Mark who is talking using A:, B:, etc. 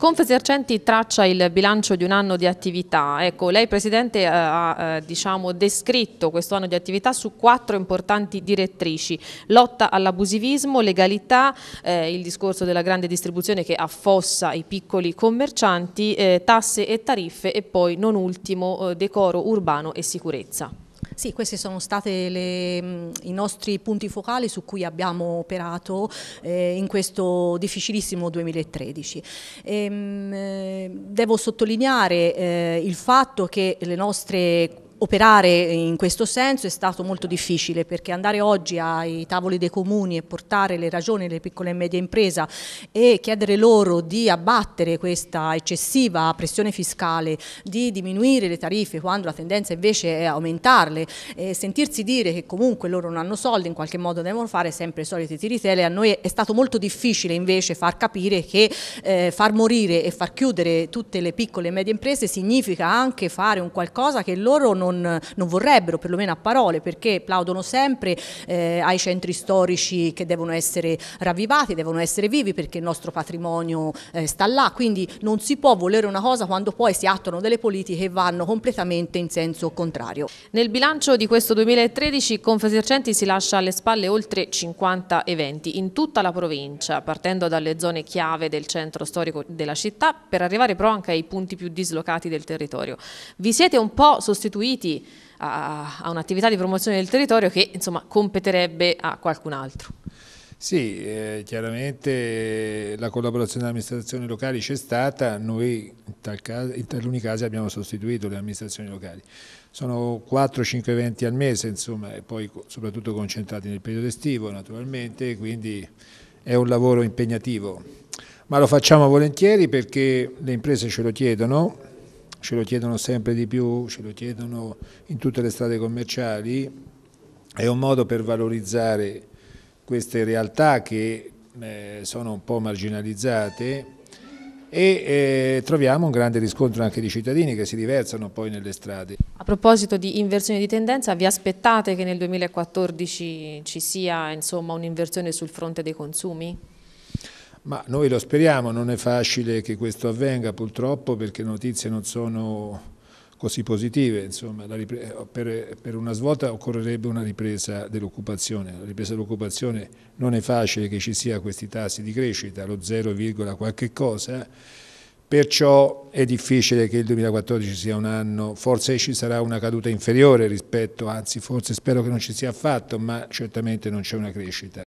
A: Confesercenti traccia il bilancio di un anno di attività. Ecco, lei Presidente eh, ha eh, diciamo, descritto questo anno di attività su quattro importanti direttrici. Lotta all'abusivismo, legalità, eh, il discorso della grande distribuzione che affossa i piccoli commercianti, eh, tasse e tariffe e poi non ultimo eh, decoro urbano e sicurezza.
B: Sì, questi sono stati i nostri punti focali su cui abbiamo operato eh, in questo difficilissimo 2013. E, mh, devo sottolineare eh, il fatto che le nostre operare in questo senso è stato molto difficile perché andare oggi ai tavoli dei comuni e portare le ragioni delle piccole e medie imprese e chiedere loro di abbattere questa eccessiva pressione fiscale, di diminuire le tariffe quando la tendenza invece è aumentarle, e sentirsi dire che comunque loro non hanno soldi, in qualche modo devono fare sempre i soliti tiritele, a noi è stato molto difficile invece far capire che eh, far morire e far chiudere tutte le piccole e medie imprese significa anche fare un qualcosa che loro non non, non vorrebbero, perlomeno a parole, perché applaudono sempre eh, ai centri storici che devono essere ravvivati, devono essere vivi perché il nostro patrimonio eh, sta là, quindi non si può volere una cosa quando poi si attuano delle politiche che vanno completamente in senso contrario.
A: Nel bilancio di questo 2013 Confesercenti si lascia alle spalle oltre 50 eventi in tutta la provincia, partendo dalle zone chiave del centro storico della città per arrivare però anche ai punti più dislocati del territorio. Vi siete un po' sostituiti adibiti a, a un'attività di promozione del territorio che insomma competerebbe a qualcun
C: altro. Sì, eh, chiaramente la collaborazione delle amministrazioni locali c'è stata, noi in, tal caso, in taluni casi abbiamo sostituito le amministrazioni locali. Sono 4-5 eventi al mese, insomma, e poi soprattutto concentrati nel periodo estivo naturalmente, quindi è un lavoro impegnativo. Ma lo facciamo volentieri perché le imprese ce lo chiedono, ce lo chiedono sempre di più, ce lo chiedono in tutte le strade commerciali, è un modo per valorizzare queste realtà che eh, sono un po' marginalizzate e eh, troviamo un grande riscontro anche di cittadini che si riversano poi nelle strade. A
A: proposito di inversione di tendenza, vi aspettate che nel 2014 ci sia un'inversione sul fronte dei consumi?
C: Ma noi lo speriamo, non è facile che questo avvenga purtroppo perché le notizie non sono così positive, insomma, eh, per, per, una svolta occorrerebbe una ripresa dell'occupazione, la ripresa dell'occupazione non è facile che ci sia questi tassi di crescita, lo 0, qualche cosa, perciò è difficile che il 2014 sia un anno, forse ci sarà una caduta inferiore rispetto, anzi forse spero che non ci sia affatto, ma certamente non c'è una crescita.